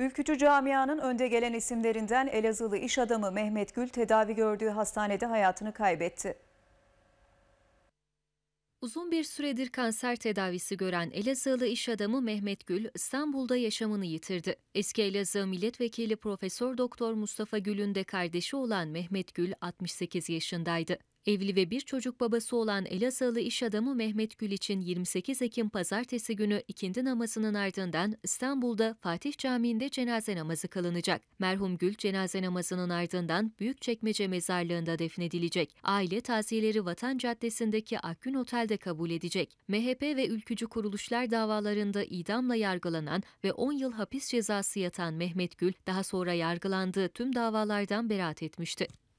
Ülkücü camianın önde gelen isimlerinden Elazığlı iş adamı Mehmet Gül tedavi gördüğü hastanede hayatını kaybetti. Uzun bir süredir kanser tedavisi gören Elazığlı iş adamı Mehmet Gül İstanbul'da yaşamını yitirdi. Eski Elazığ Milletvekili Profesör Doktor Mustafa Gül'ün de kardeşi olan Mehmet Gül 68 yaşındaydı. Evli ve bir çocuk babası olan Elazığlı iş adamı Mehmet Gül için 28 Ekim pazartesi günü ikindi namazının ardından İstanbul'da Fatih Camii'nde cenaze namazı kılınacak. Merhum Gül cenaze namazının ardından Büyükçekmece mezarlığında defnedilecek. Aile taziyeleri Vatan Caddesi'ndeki Akgün Otel'de kabul edecek. MHP ve ülkücü kuruluşlar davalarında idamla yargılanan ve 10 yıl hapis cezası yatan Mehmet Gül daha sonra yargılandığı tüm davalardan beraat etmişti.